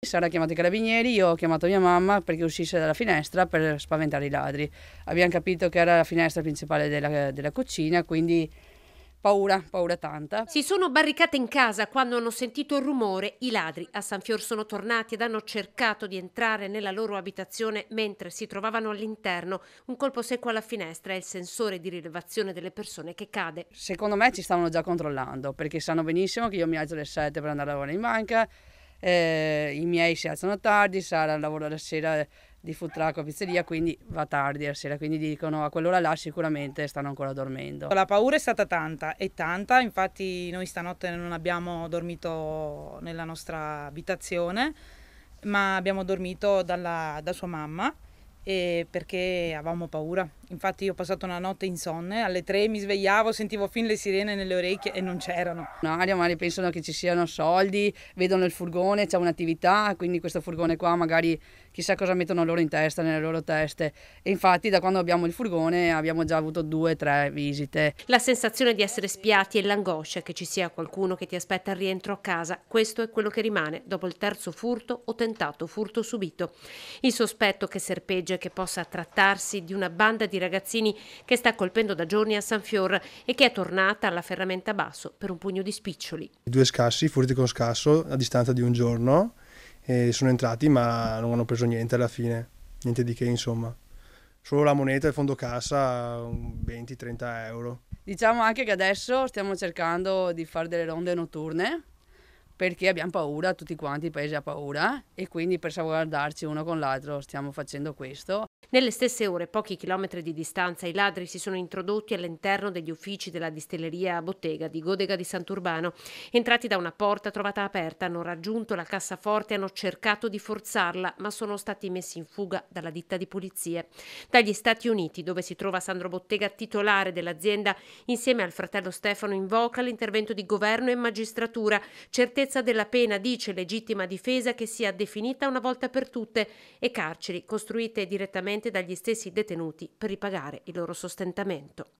Sara ha chiamato i carabinieri, io ho chiamato mia mamma perché uscisse dalla finestra per spaventare i ladri. Abbiamo capito che era la finestra principale della, della cucina, quindi paura, paura tanta. Si sono barricate in casa quando hanno sentito il rumore. I ladri a San Fior sono tornati ed hanno cercato di entrare nella loro abitazione mentre si trovavano all'interno. Un colpo secco alla finestra è il sensore di rilevazione delle persone che cade. Secondo me ci stavano già controllando perché sanno benissimo che io mi alzo alle 7 per andare a lavorare in banca eh, i miei si alzano tardi, Sara lavora la sera di food truck o pizzeria, quindi va tardi la sera, quindi dicono a quell'ora là sicuramente stanno ancora dormendo. La paura è stata tanta, è tanta, infatti noi stanotte non abbiamo dormito nella nostra abitazione, ma abbiamo dormito dalla, da sua mamma perché avevamo paura. Infatti io ho passato una notte insonne, alle tre mi svegliavo, sentivo fin le sirene nelle orecchie e non c'erano. No, Aria magari pensano che ci siano soldi, vedono il furgone, c'è un'attività, quindi questo furgone qua magari chissà cosa mettono loro in testa, nelle loro teste. E infatti da quando abbiamo il furgone abbiamo già avuto due, tre visite. La sensazione di essere spiati e l'angoscia che ci sia qualcuno che ti aspetta al rientro a casa, questo è quello che rimane dopo il terzo furto o tentato furto subito. Il sospetto che serpeggia che possa trattarsi di una banda di ragazzini che sta colpendo da giorni a San Fior e che è tornata alla ferramenta basso per un pugno di spiccioli. Due scassi, furti con scasso, a distanza di un giorno e sono entrati ma non hanno preso niente alla fine, niente di che insomma. Solo la moneta e il fondo cassa 20-30 euro. Diciamo anche che adesso stiamo cercando di fare delle ronde notturne perché abbiamo paura, tutti quanti il paese ha paura e quindi per salvaguardarci uno con l'altro stiamo facendo questo. Nelle stesse ore, pochi chilometri di distanza, i ladri si sono introdotti all'interno degli uffici della distilleria bottega di Godega di Sant'Urbano. Entrati da una porta trovata aperta, hanno raggiunto la cassaforte e hanno cercato di forzarla, ma sono stati messi in fuga dalla ditta di pulizie. Dagli Stati Uniti, dove si trova Sandro Bottega, titolare dell'azienda, insieme al fratello Stefano invoca l'intervento di governo e magistratura, certezza certezza della pena dice legittima difesa che sia definita una volta per tutte e carceri costruite direttamente dagli stessi detenuti per ripagare il loro sostentamento.